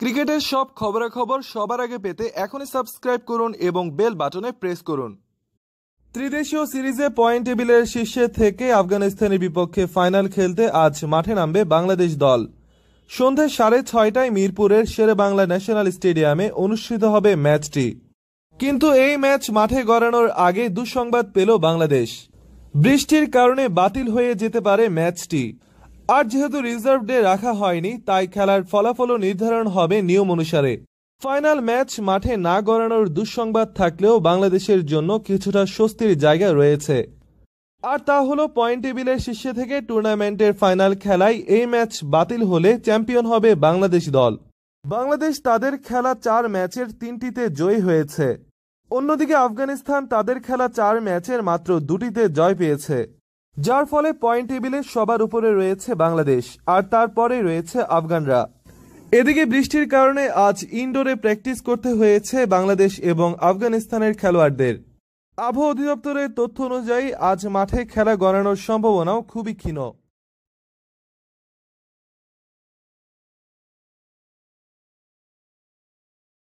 ক্রিকেটের সব খবরাখবর সবার আগে পেতে এখনই সাবস্ক্রাইব করুন এবং বেল বাটনে প্রেস করুন ত্রিদেশীয় সিরিজে পয়েন্ট টেবিলের শীর্ষে থেকে আফগানিস্তানের বিপক্ষে ফাইনাল খেলতে আজ মাঠে নামবে বাংলাদেশ দল সন্ধে সাড়ে ছয়টায় মিরপুরের শেরে বাংলা ন্যাশনাল স্টেডিয়ামে অনুষ্ঠিত হবে ম্যাচটি কিন্তু এই ম্যাচ মাঠে গড়ানোর আগে দুঃসংবাদ পেল বাংলাদেশ বৃষ্টির কারণে বাতিল হয়ে যেতে পারে ম্যাচটি আর যেহেতু রিজার্ভ ডে রাখা হয়নি তাই খেলার ফলাফলও নির্ধারণ হবে নিয়ম অনুসারে ফাইনাল ম্যাচ মাঠে না গড়ানোর দুঃসংবাদ থাকলেও বাংলাদেশের জন্য কিছুটা স্বস্তির জায়গা রয়েছে আর তা হল পয়েন্ট টেবিলের শীর্ষে থেকে টুর্নামেন্টের ফাইনাল খেলায় এই ম্যাচ বাতিল হলে চ্যাম্পিয়ন হবে বাংলাদেশ দল বাংলাদেশ তাদের খেলা চার ম্যাচের তিনটিতে জয়ী হয়েছে অন্যদিকে আফগানিস্তান তাদের খেলা চার ম্যাচের মাত্র দুটিতে জয় পেয়েছে যার ফলে পয়েন্ট টেবিলে সবার উপরে রয়েছে বাংলাদেশ আর তারপরে রয়েছে আফগানরা এদিকে বৃষ্টির কারণে আজ ইনডোরে প্র্যাকটিস করতে হয়েছে বাংলাদেশ এবং আফগানিস্তানের খেলোয়াড়দের আবহাওয়া অধিদপ্তরের তথ্য অনুযায়ী আজ মাঠে খেলা গড়ানোর সম্ভাবনাও খুবই ক্ষীণ